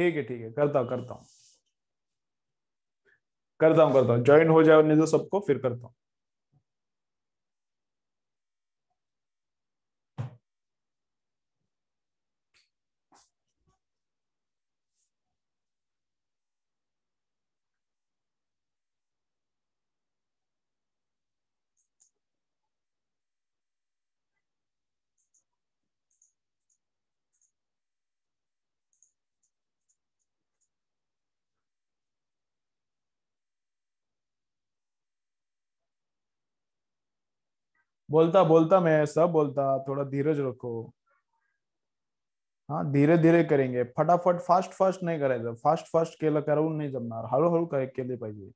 ठीक है ठीक है करता हूं करता हूँ करता हूँ करता हूँ ज्वाइन हो जाए तो सबको फिर करता हूँ बोलता बोलता मैं सब बोलता थोड़ा धीरज रखो हाँ धीरे धीरे करेंगे फटाफट फास्ट फास्ट नाही करायचं फास्ट फास्ट नहीं जमना हलू हलू कर के लिए पाहिजे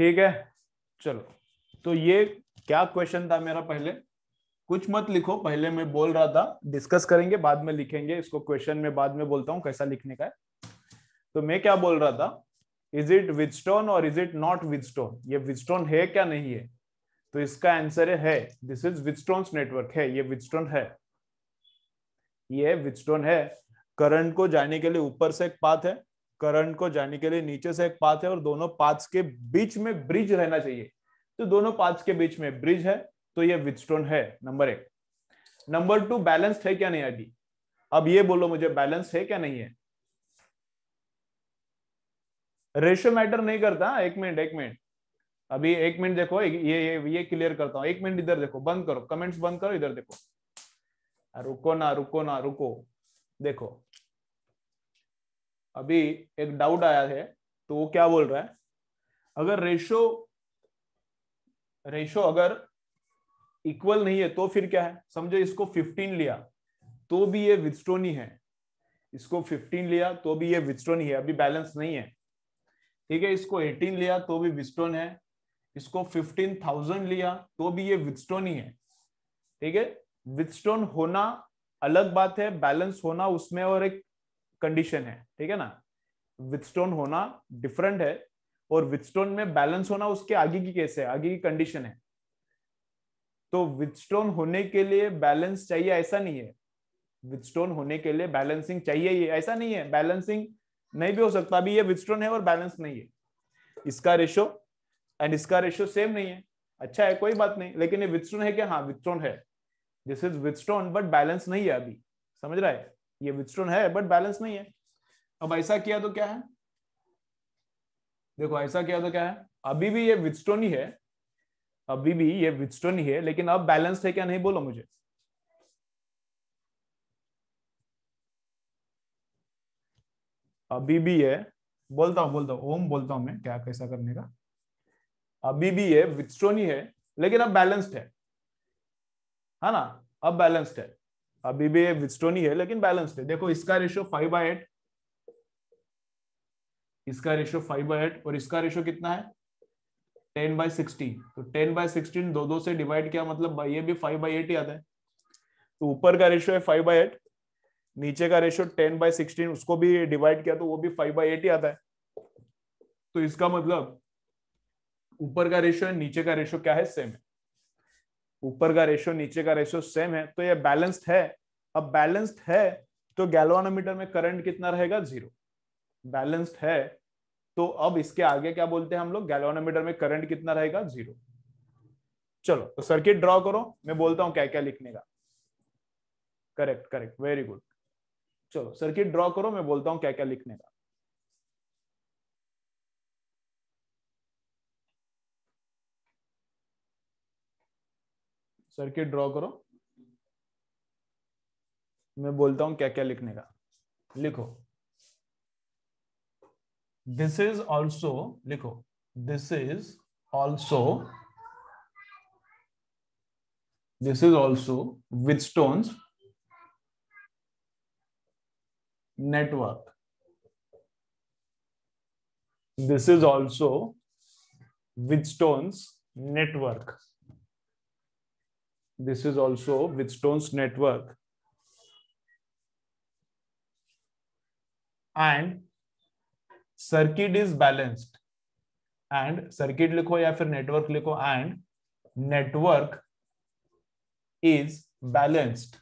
ठीक है चलो तो ये क्या क्वेश्चन था मेरा पहले कुछ मत लिखो पहले मैं बोल रहा था डिस्कस करेंगे बाद में लिखेंगे इसको क्वेश्चन में बाद में बोलता हूँ कैसा लिखने का है तो मैं क्या बोल रहा था इज इट विद स्टोन और is it not Wheatstone ये विद स्टोन है क्या नहीं है तो इसका आंसर है दिस इज विदस्टोन नेटवर्क है ये विदस्टोन है ये विदस्टोन है करंट को जाने के लिए ऊपर से एक पाथ है करंट को जाने के लिए नीचे से एक पाथ है और दोनों पाथ के बीच में ब्रिज रहना चाहिए तो दोनों पार्ट्स के बीच में ब्रिज है तो ये विथस्टोन है नंबर एक नंबर टू बैलेंस्ड है क्या नहीं अभी अब ये बोलो मुझे बैलेंस है क्या नहीं है रेशो मैटर नहीं करता एक मिनट एक मिनट अभी एक मिनट देखो ये ये ये क्लियर करता हूं एक मिनट इधर देखो बंद करो कमेंट्स बंद करो इधर देखो रुको ना रुको ना रुको देखो अभी एक डाउट आया है तो वो क्या बोल रहा है अगर रेशो रेशो अगर इक्वल नहीं है तो फिर क्या है समझो इसको 15 लिया तो भी ये विस्ट्रोनी है इसको 15 लिया तो भी ये विस्ट्रोनी है अभी बैलेंस नहीं है ठीक है इसको 18 लिया तो भी विथस्टोन है इसको 15,000 लिया तो भी ये विस्ट्रोनी है ठीक है विथस्टोन होना अलग बात है बैलेंस होना उसमें और एक कंडीशन है ठीक है ना विथस्टोन होना डिफरेंट है और विथस्टोन में बैलेंस होना उसके आगे की केस है आगे की कंडीशन है तो विथस्टोन होने के लिए बैलेंस चाहिए ऐसा नहीं है विथस्टोन होने के लिए बैलेंसिंग चाहिए ये ऐसा नहीं है बैलेंसिंग नहीं भी हो सकता अभी ये विथस्टोन है और बैलेंस नहीं है इसका रेशो एंड इसका रेशो सेम नहीं है अच्छा है कोई बात नहीं लेकिन ये विथस्टोन है क्या हाँ विथस्टोन है this is Wheatstone but balance नहीं है अभी समझ रहा है ये विथस्टोन है बट बैलेंस नहीं है अब ऐसा किया तो क्या है देखो ऐसा क्या तो क्या है अभी भी ये विथस्टोन ही है अभी भी ये विथस्टोन ही है लेकिन अब बैलेंस्ड है क्या नहीं बोलो मुझे अभी भी है बोलता हूं बोलता हूं ओम बोलता हूं मैं क्या कैसा करने का अभी भी ये विथस्टोन ही है लेकिन अब बैलेंस्ड है है हाँ ना अब बैलेंस्ड है अभी भी ये विथस्टोन ही है लेकिन बैलेंस्ड है देखो इसका रेशियो फाइव बाई एट इसका रेशियो फाइव बाई एट और इसका रेशियो कितना है टेन बाय सिक्सटीन तो टेन बाय सिक्सटीन दो दो से डिवाइड किया मतलब ये भी फाइव बाई एट ही आता है तो ऊपर का रेशियो है फाइव बाई एट नीचे का रेशियो टेन बाय सिक्सटीन उसको भी डिवाइड किया तो वो भी फाइव बाई एट ही आता है तो इसका मतलब ऊपर का रेशियो है नीचे का रेशियो क्या है सेम है ऊपर का रेशियो नीचे का रेशियो सेम है तो ये बैलेंस्ड है अब बैलेंस्ड है तो गैलवानोमीटर में करंट कितना रहेगा जीरो बैलेंस्ड है तो अब इसके आगे क्या बोलते हैं हम लोग गैलोनोमीटर में करंट कितना रहेगा जीरो चलो तो सर्किट ड्रॉ करो मैं बोलता हूं क्या क्या लिखने का करेक्ट करेक्ट वेरी गुड चलो सर्किट ड्रॉ करो मैं बोलता हूं क्या क्या लिखने का सर्किट ड्रॉ करो मैं बोलता हूं क्या क्या लिखने का लिखो This is also. लिखो this is also. this is also Wheatstone's network. This is also Wheatstone's network. This is also Wheatstone's network. And circuit is balanced and circuit लिखो या फिर नेटवर्क लिखो and network is balanced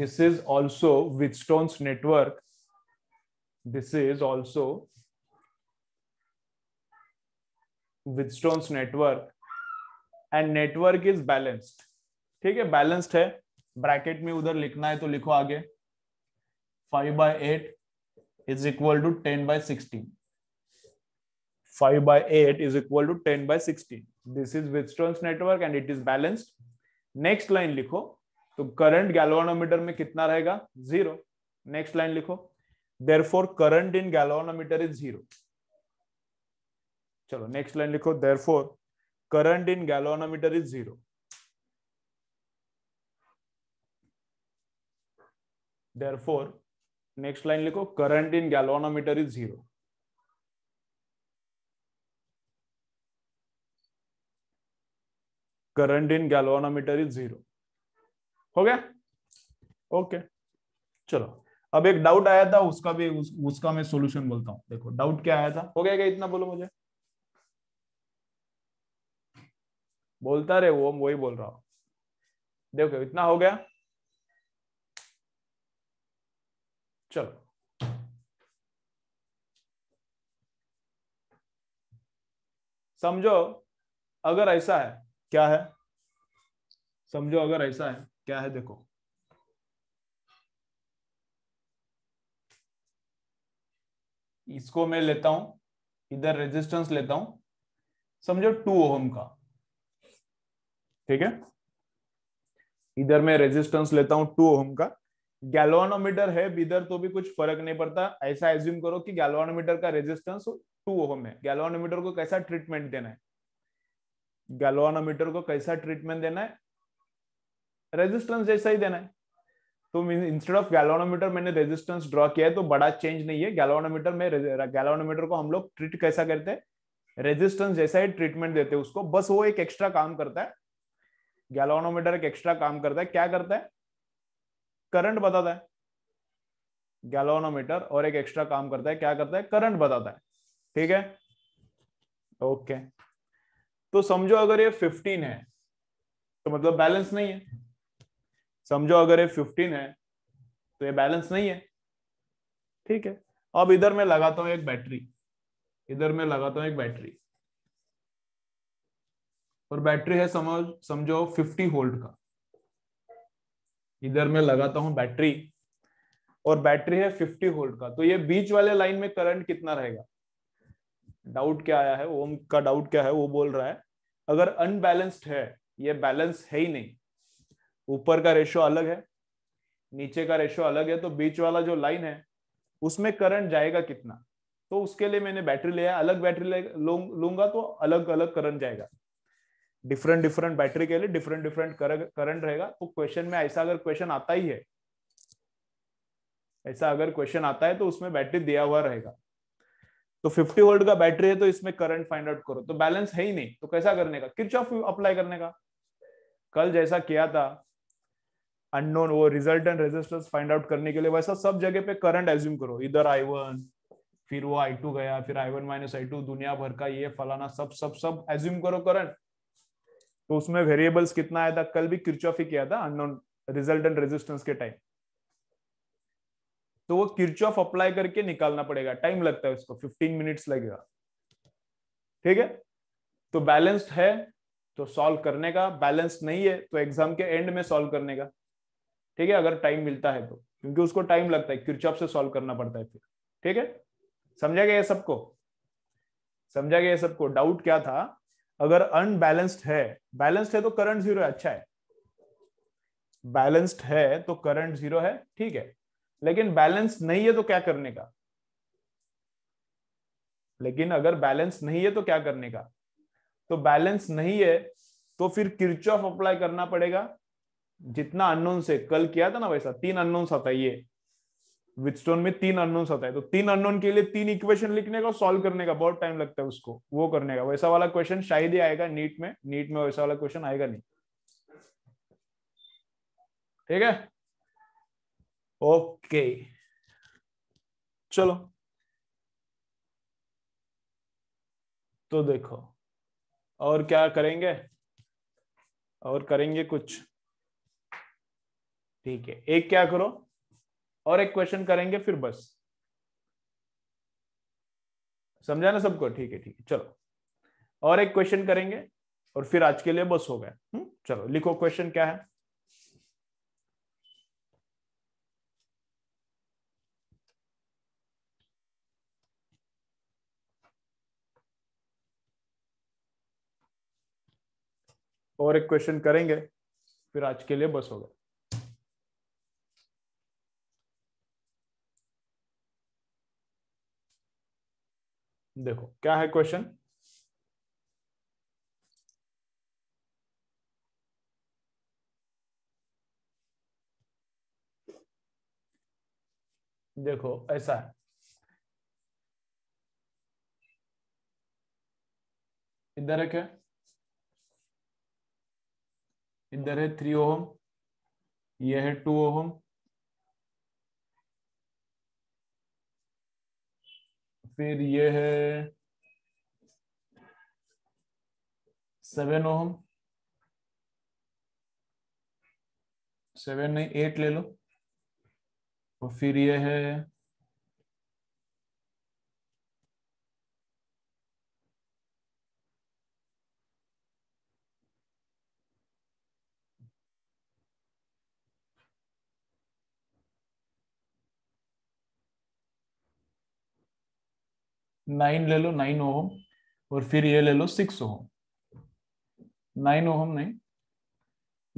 this is also Wheatstone's network this is also Wheatstone's network and network is balanced ठीक है balanced है bracket में उधर लिखना है तो लिखो आगे 5 by 8 is equal to 10 by 16 5 by 8 is equal to 10 by 16 this is Wheatstone's network and it is balanced next line लिखो तो करंट गैलोनोमीटर में कितना रहेगा जीरो नेक्स्ट लाइन लिखो therefore current in galvanometer is zero चलो next line लिखो therefore current in galvanometer is zero therefore next line लिखो current in galvanometer is zero current in galvanometer is zero हो गया okay चलो अब एक doubt आया था उसका भी उस, उसका मैं सॉल्यूशन बोलता हूँ देखो डाउट क्या आया था हो गया क्या इतना बोलो मुझे बोलता रहे वो वही बोल रहा हूं देखो इतना हो गया चलो समझो अगर ऐसा है क्या है समझो अगर ऐसा है क्या है देखो इसको मैं लेता हूं इधर रेजिस्टेंस लेता हूं समझो टू ओहम का ठीक है इधर मैं रेजिस्टेंस लेता हूं टू ओहम का गैलोनोमीटर है बिधर तो भी कुछ फर्क नहीं पड़ता ऐसा एज्यूम करो कि गैलोनोमीटर का रेजिस्टेंस टू ओहम है गैलोनोमीटर को कैसा ट्रीटमेंट देना है गैलोनोमीटर को कैसा ट्रीटमेंट देना है रेजिस्टेंस जैसा ही देना है तो इंस्टेड ऑफ गैलोनोमीटर मैंने रेजिस्टेंस ड्रॉ किया है तो बड़ा चेंज नहीं है गैलोनोमीटर में गैलोनोमीटर को हम लोग ट्रीट कैसा करते हैं रेजिस्टेंस जैसा ही ट्रीटमेंट देते हैं उसको बस वो एक एक्स्ट्रा काम करता है गैलोनोमीटर एक एक्स्ट्रा काम करता है क्या करता है करंट बताता है गैलोनोमीटर और एक एक्स्ट्रा काम करता है क्या करता है करंट बताता है ठीक है ओके तो समझो अगर ये 15 है तो मतलब बैलेंस नहीं है समझो अगर ये 15 है तो ये बैलेंस नहीं है ठीक है अब इधर मैं लगाता हूं एक बैटरी इधर मैं लगाता हूं एक बैटरी और बैटरी है समझ समझो 50 वोल्ट का इधर मैं लगाता हूं बैटरी और बैटरी है 50 होल्ड का तो ये बीच वाले लाइन में करंट कितना रहेगा डाउट क्या आया है ओम का डाउट क्या है वो बोल रहा है अगर अनबैलेंस्ड है ये बैलेंस है ही नहीं ऊपर का रेशो अलग है नीचे का रेशो अलग है तो बीच वाला जो लाइन है उसमें करंट जाएगा कितना तो उसके लिए मैंने बैटरी लिया अलग बैटरी लूंगा तो अलग अलग करंट जाएगा डिफरेंट डिफरेंट बैटरी के लिए डिफरेंट डिफरेंट करंट रहेगा तो क्वेश्चन में ऐसा अगर क्वेश्चन आता ही है ऐसा अगर क्वेश्चन आता है तो उसमें बैटरी दिया हुआ रहेगा तो 50 वोल्ट का बैटरी है तो इसमें करंट फाइंड आउट करो तो बैलेंस है ही नहीं तो कैसा करने का किच ऑफ अप्लाई करने का कल जैसा किया था अननोन वो result and resistance find out करने के लिए वैसा सब जगह पे करंट एज्यूम करो इधर आई वन फिर वो आई टू गया फिर I one minus I two दुनिया भर का ये फलाना सब सब सब एज्यूम करो करंट तो उसमें वेरिएबल्स कितना आया था कल भी किरचॉफ ही किया था अननोन रिजल्टेंट रेजिस्टेंस के टाइम तो वो किरचॉफ अप्लाई करके निकालना पड़ेगा टाइम लगता है उसको 15 मिनट्स लगेगा ठीक है तो बैलेंस्ड है तो सॉल्व करने का बैलेंस्ड नहीं है तो एग्जाम के एंड में सॉल्व करने का ठीक है अगर टाइम मिलता है तो क्योंकि उसको टाइम लगता है किरचॉफ से सॉल्व करना पड़ता है फिर ठीक है समझा गया सबको समझा गया सबको डाउट क्या था अगर अनबैलेंस्ड है बैलेंस्ड है तो करंट जीरो है अच्छा है बैलेंस्ड है तो करंट जीरो है ठीक है लेकिन बैलेंस नहीं है तो क्या करने का लेकिन अगर बैलेंस नहीं है तो क्या करने का तो बैलेंस नहीं है तो फिर किर्च अप्लाई करना पड़ेगा जितना अननोन से कल किया था ना वैसा तीन अननोन आता है ये विथस्टोन में तीन अननोन होता है तो तीन अननोन के लिए तीन इक्वेशन लिखने का सॉल्व करने का बहुत टाइम लगता है उसको वो करने का वैसा वाला क्वेश्चन शायद ही आएगा नीट में नीट में वैसा वाला क्वेश्चन आएगा नहीं ठीक है ओके चलो तो देखो और क्या करेंगे और करेंगे कुछ ठीक है एक क्या करो और एक क्वेश्चन करेंगे फिर बस समझा ना सबको ठीक है ठीक है चलो और एक क्वेश्चन करेंगे और फिर आज के लिए बस हो गया हम्म, चलो लिखो क्वेश्चन क्या है और एक क्वेश्चन करेंगे फिर आज के लिए बस होगा देखो क्या है क्वेश्चन देखो ऐसा है इधर है क्या इधर है थ्री ओहम यह है टू ओहम फिर ये है सेवन ओम सेवन नहीं एट ले लो और फिर ये है नाइन ले लो नाइन ओहम और फिर ये ले लो सिक्स ओहम नाइन ओहम नहीं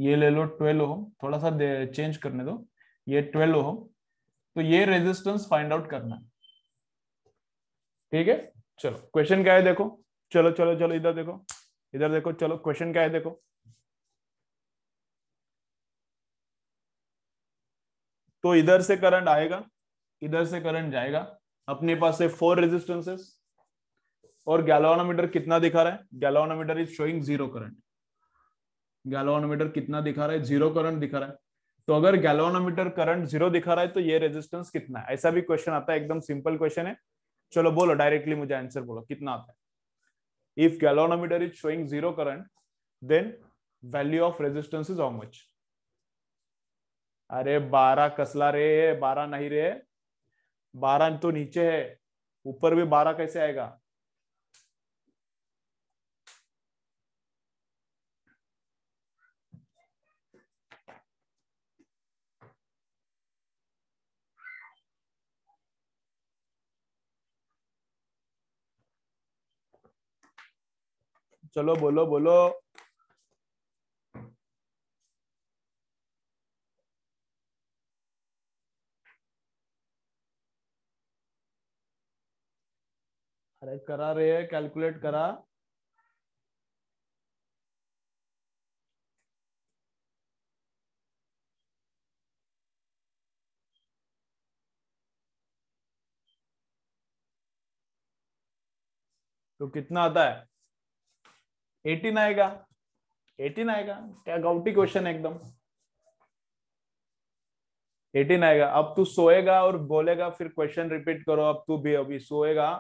ये ले लो ट्वेल्व ओहम थोड़ा सा चेंज करने दो ये ट्वेल्व ओहम तो ये रेजिस्टेंस फाइंड आउट करना है ठीक है चलो क्वेश्चन क्या है देखो चलो चलो चलो इधर देखो इधर देखो चलो क्वेश्चन क्या है देखो तो इधर से करंट आएगा इधर से करंट जाएगा अपने पास है फोर रेजिस्टेंसेस और गैलोनोमीटर कितना दिखा रहा है galvanometer is showing zero current galvanometer कितना दिखा रहा है जीरो करंट दिखा रहा है तो अगर गैलोनोमीटर करंट जीरो दिखा रहा है तो ये रेजिस्टेंस कितना है ऐसा भी क्वेश्चन आता है एकदम सिंपल क्वेश्चन है चलो बोलो डायरेक्टली मुझे आंसर बोलो कितना आता है if galvanometer is showing zero current then value of resistance is how much अरे बारह कसला रे बारह नहीं रे बारह तो नीचे है ऊपर भी बारह कैसे आएगा चलो बोलो बोलो अरे करा रहे हैं कैलकुलेट करा तो कितना आता है एटीन आएगा एटीन आएगा क्या गाउटी क्वेश्चन है एकदम एटीन आएगा अब तू सोएगा और बोलेगा फिर क्वेश्चन रिपीट करो अब तू भी अभी सोएगा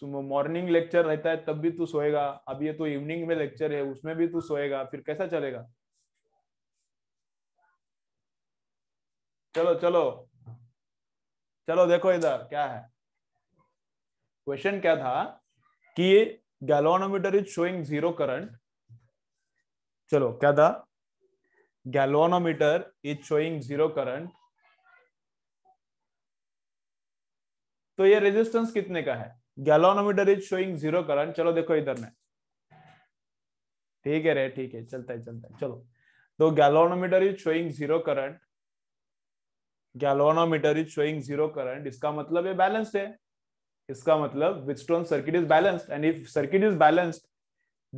सुबह मॉर्निंग लेक्चर रहता है तब भी तू सोएगा अब ये तो इवनिंग में लेक्चर है उसमें भी तू सोएगा फिर कैसा चलेगा चलो चलो चलो देखो इधर क्या है क्वेश्चन क्या था कि galvanometer is showing zero current चलो क्या था galvanometer is showing zero current तो ये रेजिस्टेंस कितने का है galvanometer is showing zero current चलो देखो इधर में ठीक है रे ठीक है चलता है चलता है चलो तो galvanometer is showing zero current galvanometer is showing zero current इसका मतलब ये बैलेंस्ड है इसका मतलब Wheatstone circuit is balanced and if circuit is balanced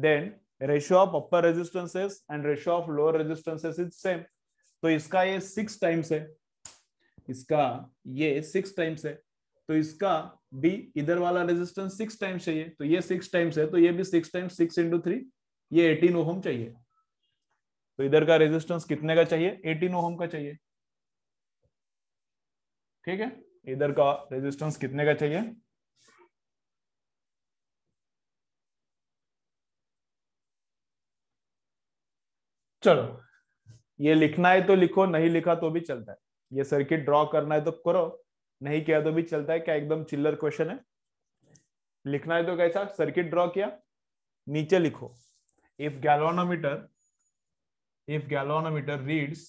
then ratio of upper resistances and ratio of lower resistances is same तो इसका ये six times है इसका ये सिक्स टाइम्स है तो इसका भी इधर वाला रेजिस्टेंस सिक्स टाइम्स चाहिए तो ये सिक्स टाइम्स है तो ये भी six times six into three ये एटीन ओहम चाहिए तो इधर का रेजिस्टेंस कितने का चाहिए एटीन ओहम का चाहिए ठीक है इधर का रेजिस्टेंस कितने का चाहिए चलो ये लिखना है तो लिखो नहीं लिखा तो भी चलता है ये सर्किट ड्रॉ करना है तो करो नहीं किया तो भी चलता है क्या एकदम चिल्लर क्वेश्चन है लिखना है तो कैसा सर्किट ड्रॉ किया नीचे लिखो if galvanometer if galvanometer reads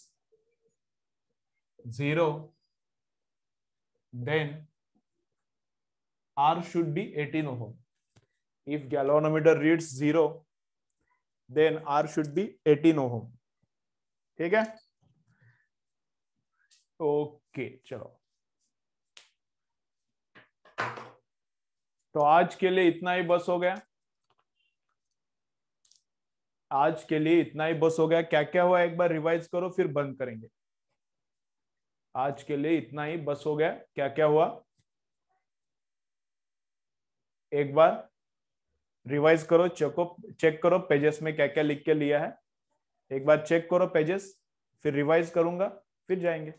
zero then R should be eighteen ohm if galvanometer reads zero then R should be eighteen ohm ठीक है ओके okay, चलो तो आज के लिए इतना ही बस हो गया आज के लिए इतना ही बस हो गया क्या क्या हुआ एक बार रिवाइज करो फिर बंद करेंगे आज के लिए इतना ही बस हो गया क्या क्या हुआ एक बार रिवाइज करो चेको चेक करो पेजेस में क्या क्या लिख के लिया है एक बार चेक करो पेजेस फिर रिवाइज करूंगा फिर जाएंगे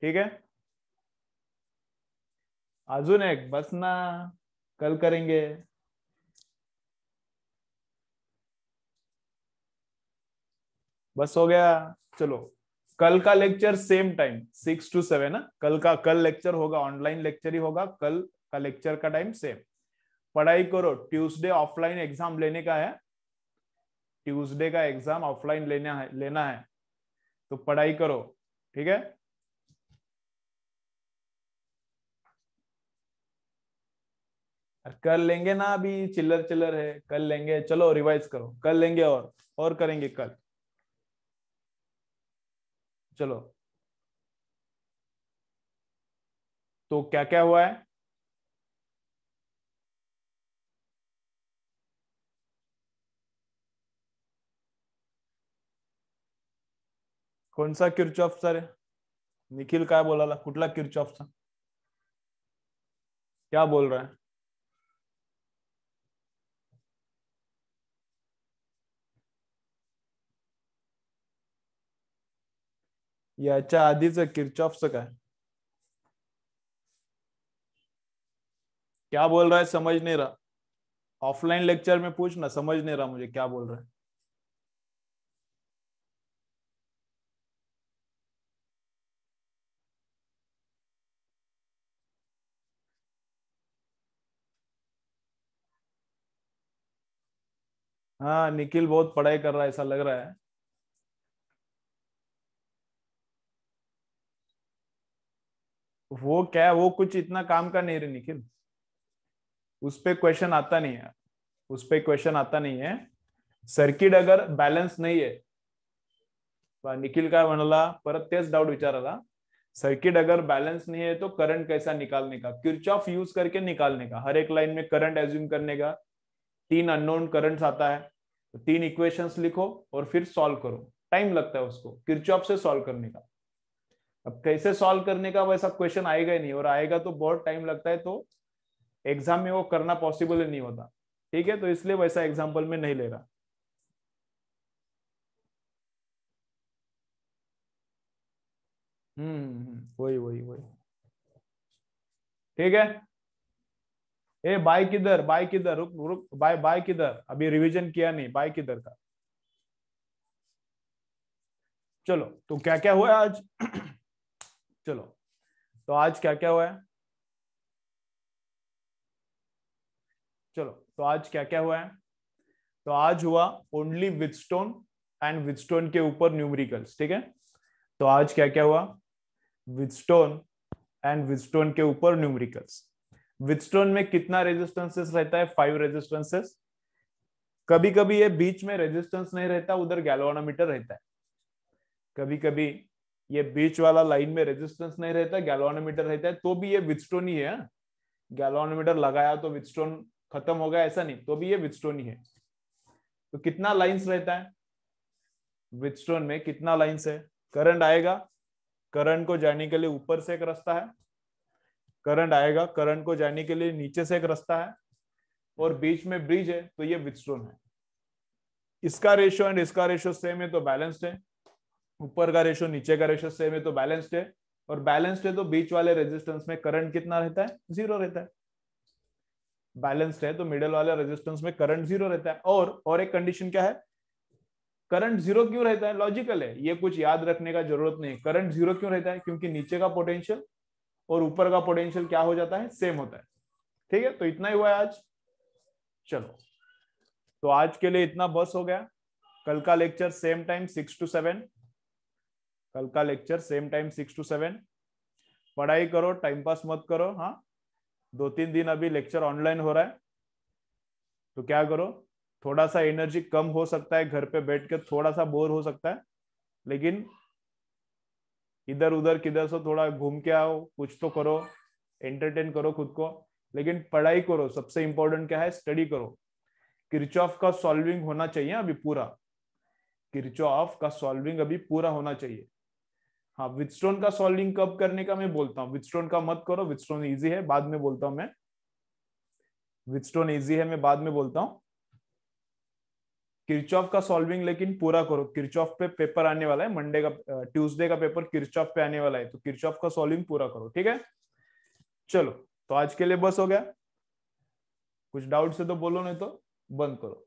ठीक है अजुन एक बस ना कल करेंगे बस हो गया चलो कल का lecture same time six two seven कल का कल लेक्चर होगा ऑनलाइन लेक्चर ही होगा कल का लेक्चर का टाइम सेम पढ़ाई करो ट्यूसडे ऑफलाइन एग्जाम लेने का है ट्यूसडे का एग्जाम ऑफलाइन लेना है लेना है तो पढ़ाई करो ठीक है कर लेंगे ना अभी चिल्लर चिल्लर है कर लेंगे चलो रिवाइज करो कर लेंगे और और करेंगे कल चलो तो क्या क्या हुआ है कौन सा ऑफ सर निखिल का काय बोलाला ऑफ सर क्या बोल रहा है याच्या आधीच किरचॉफचं काय क्या बोल रहा है समझ नहीं रहा ऑफलाइन लेक्चर में पूछना समझ नहीं रहा मुझे क्या बोल रहा है हाँ निखिल बहुत पढ़ाई कर रहा है ऐसा लग रहा है वो क्या है वो कुछ इतना काम का नहीं रही निखिल उस पर क्वेश्चन आता नहीं है उस पर क्वेश्चन आता नहीं है सर्किट अगर बैलेंस नहीं है निखिल का मनला पर डाउट विचार सर्किट अगर बैलेंस नहीं है तो करंट तो कैसा निकालने का ऑफ यूज करके निकालने का हर एक लाइन में करंट एज्यूम करने का तीन अननोन करंट्स आता है तो तीन इक्वेशंस लिखो और फिर सॉल्व करो टाइम लगता है उसको ऑफ से सॉल्व करने का अब कैसे सॉल्व करने का वैसा क्वेश्चन आएगा ही नहीं और आएगा तो बहुत टाइम लगता है तो एग्जाम में वो करना पॉसिबल ही नहीं होता ठीक है तो इसलिए वैसा एग्जाम्पल में नहीं ले रहा हम्म, हम्म, हम्म वही वही वही ठीक है ए बाय किधर बाय किधर रुक रुक बाय बाय किधर अभी रिवीजन किया नहीं बाय किधर का चलो तो क्या क्या हुआ आज चलो तो आज क्या क्या हुआ है चलो तो आज क्या क्या हुआ है तो आज हुआ ओनली विदस्टोन एंड विदस्टोन के ऊपर न्यूमरिकल्स ठीक है तो आज क्या क्या हुआ विदस्टोन एंड विदस्टोन के ऊपर न्यूमरिकल्स विदस्टोन में कितना रेजिस्टेंसेस रहता है फाइव रेजिस्टेंसेस कभी कभी ये बीच में रेजिस्टेंस नहीं रहता उधर गैलोनोमीटर रहता है कभी कभी ये बीच वाला लाइन में रेजिस्टेंस नहीं रहता गैलोनोमीटर रहता है तो भी ये विथस्टोन ही है गैलोनोमीटर हाँ। लगाया तो विथस्टोन खत्म हो गया ऐसा नहीं तो भी ये विथस्टोन ही है तो कितना लाइंस रहता है विथस्टोन में कितना लाइंस है करंट आएगा करंट को जाने के लिए ऊपर से एक रास्ता है करंट आएगा करंट को जाने के लिए नीचे से एक रास्ता है और बीच में ब्रिज है तो ये विथस्टोन है इसका रेशियो एंड इसका रेशियो सेम है तो बैलेंस्ड है ऊपर का रेशो नीचे का रेशो सेम है तो बैलेंस्ड है और बैलेंस्ड है तो बीच वाले रेजिस्टेंस में करंट कितना रहता है जीरो रहता है बैलेंस्ड है तो मिडल वाले रेजिस्टेंस में करंट जीरो रहता है और और एक कंडीशन क्या है करंट जीरो क्यों रहता है लॉजिकल है ये कुछ याद रखने का जरूरत नहीं करंट जीरो क्यों रहता है क्योंकि नीचे का पोटेंशियल और ऊपर का पोटेंशियल क्या हो जाता है सेम होता है ठीक है तो इतना ही हुआ है आज चलो तो आज के लिए इतना बस हो गया कल का lecture same time six two seven कल का lecture same time six two seven पढ़ाई करो टाइम पास मत करो हाँ दो तीन दिन अभी लेक्चर ऑनलाइन हो रहा है तो क्या करो थोड़ा सा एनर्जी कम हो सकता है घर पे बैठ के थोड़ा सा बोर हो सकता है लेकिन इधर उधर किधर से थोड़ा घूम के आओ कुछ तो करो एंटरटेन करो खुद को लेकिन पढ़ाई करो सबसे इंपॉर्टेंट क्या है स्टडी करो किरचॉफ का सॉल्विंग होना चाहिए अभी पूरा किरचॉफ का सॉल्विंग अभी पूरा होना चाहिए हाँ विथस्टोन का सॉल्विंग कब करने का मैं बोलता हूँ विथस्टोन का मत करो विथस्टोन इजी है बाद में बोलता हूं मैं विथस्टोन इजी है मैं बाद में बोलता हूँ किरचॉफ का सॉल्विंग लेकिन पूरा करो किरचॉफ पे पेपर आने वाला है मंडे का ट्यूसडे का पेपर किरचॉफ पे आने वाला है तो किरचॉफ का सॉल्विंग पूरा करो ठीक है चलो तो आज के लिए बस हो गया कुछ डाउट से तो बोलो नहीं तो बंद करो